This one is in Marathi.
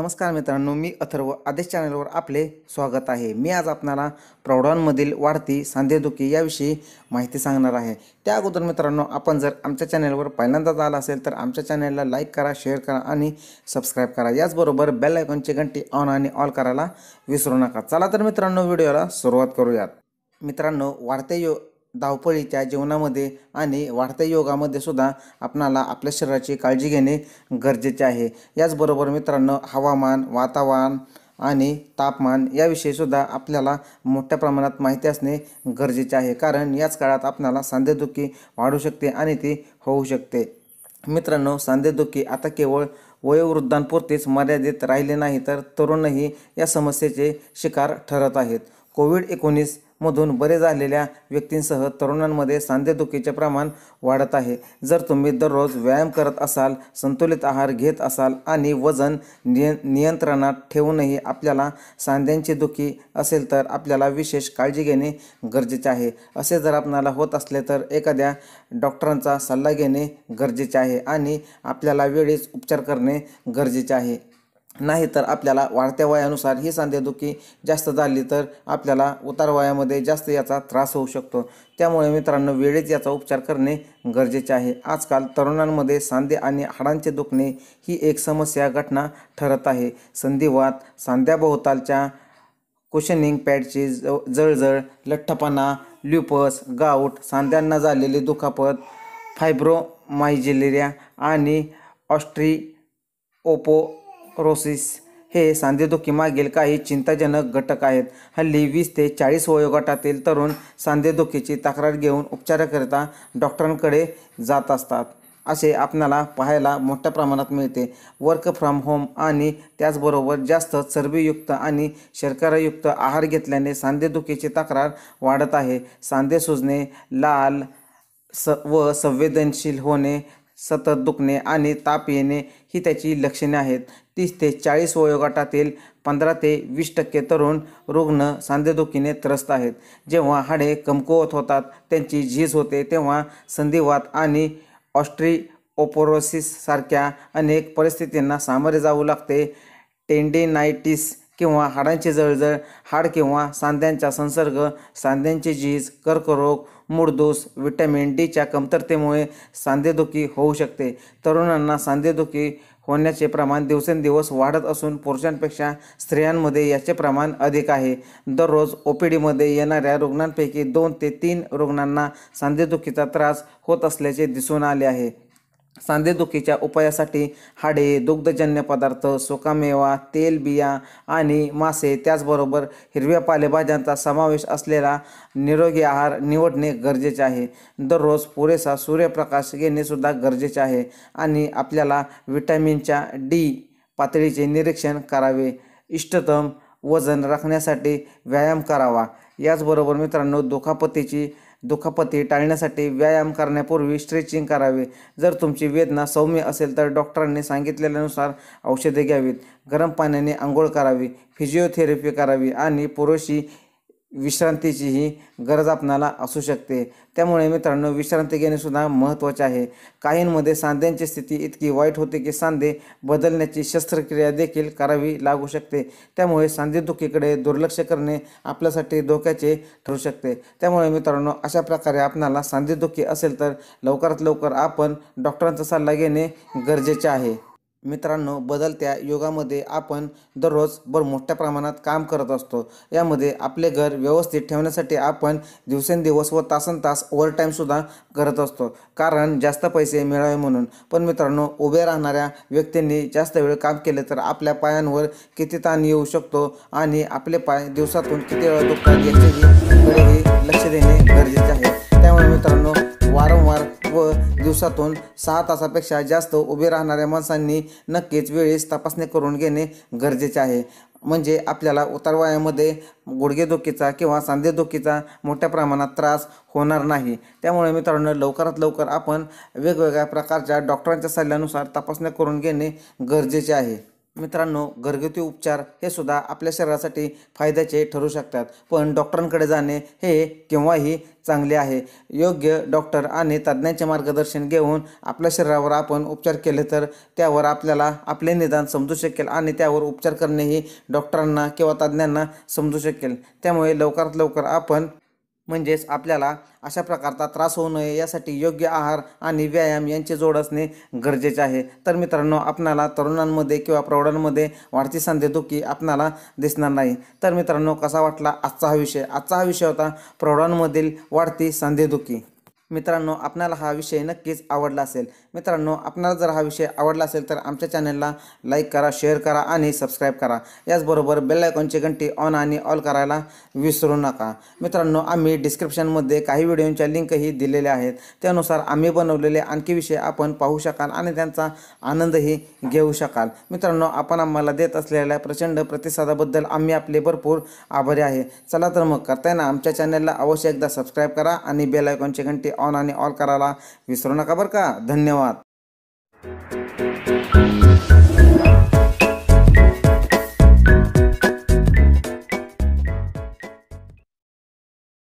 नमस्कार मित्रांनो मी अथर्व आदेश चॅनलवर आपले स्वागत आहे मी आज आपणाला प्रौढांमधील वाढती सांधेदुखी याविषयी माहिती सांगणार आहे त्या अगोदर मित्रांनो आपण जर आमच्या चॅनलवर पहिल्यांदाच आला असेल तर आमच्या चॅनलला लाईक करा शेअर करा आणि सबस्क्राईब करा याचबरोबर बेल आयकॉनची घंटी ऑन आणि ऑल करायला विसरू नका चला तर मित्रांनो व्हिडिओला सुरुवात करूयात मित्रांनो वाढते यो धावपळीच्या जीवनामध्ये आणि वाढत्या योगामध्ये सुद्धा आपणाला आपल्या शरीराची काळजी घेणे गरजेचे आहे याचबरोबर मित्रांनो हवामान वातावरण आणि तापमान याविषयीसुद्धा आपल्याला मोठ्या प्रमाणात माहिती असणे गरजेचे आहे कारण याच काळात आपणाला सांधेदुखी वाढू शकते आणि ती होऊ शकते मित्रांनो सांधेदुखी आता केवळ वयोवृद्धांपुरतीच मर्यादित राहिले नाही तर तरुणही या समस्येचे शिकार ठरत आहेत कोविड एकोणीस मधून बरे झालेल्या व्यक्तींसह तरुणांमध्ये सांधेदुखीचे प्रमाण वाढत आहे जर तुम्ही दररोज व्यायाम करत असाल संतुलित आहार घेत असाल आणि वजन निय नियंत्रणात ठेवूनही आपल्याला सांध्यांची दुखी असेल तर आपल्याला विशेष काळजी घेणे गरजेचे आहे असे जर आपणाला होत असले तर एखाद्या डॉक्टरांचा सल्ला घेणे गरजेचे आहे आणि आपल्याला वेळीच उपचार करणे गरजेचे आहे नाही तर आपल्याला वाढत्या वयानुसार ही सांधेदुखी जास्त झाली तर आपल्याला उतार वयामध्ये जास्त याचा त्रास होऊ शकतो त्यामुळे मित्रांनो वेळेत याचा उपचार करणे गरजेचे आहे आजकाल तरुणांमध्ये सांधे आणि हाडांचे दुखणे ही एक समस्या घटना ठरत आहे संधिवात सांध्याभोवतालच्या कुशनिंग पॅडची ज जळजळ लठ्ठपणा ल्युपस गाऊट सांध्यांना झालेली दुखापत फायब्रोमायजेलेरिया आणि ऑस्ट्री ओपो रोसिस हे सांधेदुखीमागील काही चिंताजनक घटक आहेत हल्ली वीस ते चाळीस वयोगटातील तरुण सांधेदुखीची तक्रार घेऊन उपचाराकरिता डॉक्टरांकडे जात असतात असे आपणाला पाहायला मोठ्या प्रमाणात मिळते वर्क फ्रॉम होम आणि त्याचबरोबर जास्त चरबीयुक्त आणि शर्करायुक्त आहार घेतल्याने सांधेदुखीची तक्रार वाढत आहे सांधे सुजणे लाल स व संवेदनशील होणे सतत दुखणे आणि ताप येणे ही त्याची लक्षणे आहेत तीस ते चाळीस वयोगटातील पंधरा ते वीस टक्के तरुण रुग्ण सांधेदुखीने त्रस्त आहेत जेव्हा हाडे कमकुवत होतात त्यांची झीज होते तेव्हा संधिवात आणि ऑस्ट्री सारख्या अनेक परिस्थितींना सामोरे जाऊ लागते टेंडेनायटिस किंवा हाडांची जळजळ हाड किंवा सांध्यांचा संसर्ग सांध्यांची झीज कर्करोग मूडदोष विटॅमिन डीच्या कमतरतेमुळे सांधेदुखी होऊ शकते तरुणांना सांधेदुखी होण्याचे प्रमाण दिवसेंदिवस वाढत असून पुरुषांपेक्षा स्त्रियांमध्ये याचे प्रमाण अधिक आहे दररोज ओ पी डीमध्ये येणाऱ्या रुग्णांपैकी दोन ते तीन रुग्णांना सांधेदुखीचा त्रास होत असल्याचे दिसून आले आहे सांधेदुखीच्या उपायासाठी हाडे दुग्धजन्य पदार्थ सुकामेवा तेल बिया आणि मासे त्याचबरोबर हिरव्या पालेभाज्यांचा समावेश असलेला निरोगी आहार निवडणे गरजेचे आहे दररोज पुरेसा सूर्यप्रकाश घेणेसुद्धा गरजेचे आहे आणि आपल्याला विटॅमिनच्या डी पातळीचे निरीक्षण करावे इष्टतम वजन राखण्यासाठी व्यायाम करावा याचबरोबर मित्रांनो दुखापतीची दुखापती टाळण्यासाठी व्यायाम करण्यापूर्वी स्ट्रेचिंग करावे जर तुमची वेदना सौम्य असेल तर डॉक्टरांनी सांगितलेल्यानुसार औषधे घ्यावीत गरम पाण्याने आंघोळ करावी फिजिओथेरपी करावी आणि पुरेशी विश्रांतीचीही गरज आपणाला असू शकते त्यामुळे मित्रांनो विश्रांती घेणेसुद्धा महत्त्वाचे आहे काहींमध्ये सांध्यांची स्थिती इतकी वाईट होते की सांधे बदलण्याची शस्त्रक्रिया देखील करावी लागू शकते त्यामुळे सांधेदुखीकडे दुर्लक्ष करणे आपल्यासाठी धोक्याचे ठरू शकते त्यामुळे मित्रांनो अशा प्रकारे आपणाला सांधेदुखी असेल तर लवकरात लवकर आपण डॉक्टरांचा सल्ला घेणे गरजेचे आहे मित्रांनो बदलत्या युगामध्ये आपण दररोज भर मोठ्या प्रमाणात काम करत असतो यामध्ये आपले घर व्यवस्थित ठेवण्यासाठी आपण दिवसेंदिवस व तासनतास ओव्हरटाईमसुद्धा करत असतो कारण जास्त पैसे मिळावे म्हणून पण मित्रांनो उभे राहणाऱ्या व्यक्तींनी जास्त वेळ काम केले तर आपल्या पायांवर किती ताण येऊ शकतो आणि आपले पाय दिवसातून किती वेळा दुखतात याचेही दिवसातून सहा तासापेक्षा जास्त उभे राहणाऱ्या माणसांनी नक्कीच वेळेस तपासणी करून घेणे गरजेचे आहे म्हणजे आपल्याला उतारवायामध्ये गुडघेदुखीचा किंवा सांधेदुखीचा मोठ्या प्रमाणात त्रास होणार नाही त्यामुळे मित्रांनो लवकरात लवकर आपण वेगवेगळ्या प्रकारच्या डॉक्टरांच्या सल्ल्यानुसार तपासण्या करून घेणे गरजेचे आहे मित्रांनो घरगुती उपचार हे सुद्धा आपल्या शरीरासाठी फायद्याचे ठरू शकतात पण डॉक्टरांकडे जाणे हे केव्हाही चांगले आहे योग्य डॉक्टर आणि तज्ज्ञांचे मार्गदर्शन घेऊन आपल्या शरीरावर आपण उपचार केले तर त्यावर आपल्याला आपले निदान समजू शकेल आणि त्यावर उपचार करणेही डॉक्टरांना किंवा तज्ज्ञांना समजू शकेल त्यामुळे लवकरात लवकर आपण म्हणजेच आपल्याला अशा प्रकारचा त्रास होऊ नये यासाठी योग्य आहार आणि व्यायाम यांचे जोड असणे गरजेचे आहे तर मित्रांनो आपणाला तरुणांमध्ये किंवा प्रौढांमध्ये वाढती दुखी आपणाला दिसणार नाही तर मित्रांनो कसा वाटला आजचा हा विषय आजचा हा विषय होता प्रौढांमधील वाढती दुखी मित्रांनो आपणाला हा विषय नक्कीच आवडला असेल मित्रांनो आपल्याला जर हा विषय आवडला असेल तर आमच्या चॅनलला लाईक करा शेअर करा आणि सबस्क्राईब करा याचबरोबर बेलायकॉनची घंटी ऑन आणि ऑल करायला विसरू नका मित्रांनो आम्ही डिस्क्रिप्शनमध्ये काही व्हिडिओंच्या लिंकही दिलेल्या आहेत त्यानुसार आम्ही बनवलेले आणखी विषय आपण पाहू शकाल आणि त्यांचा आनंदही घेऊ शकाल मित्रांनो आपण आम्हाला देत असलेल्या प्रचंड प्रतिसादाबद्दल आम्ही आपले भरपूर आभारी आहे चला तर मग करताना आमच्या चॅनलला अवश्य एकदा सबस्क्राईब करा आणि बेलायकॉनची घंटी ऑन आणि ऑल करायला विसरू नका बरं का धन्यवाद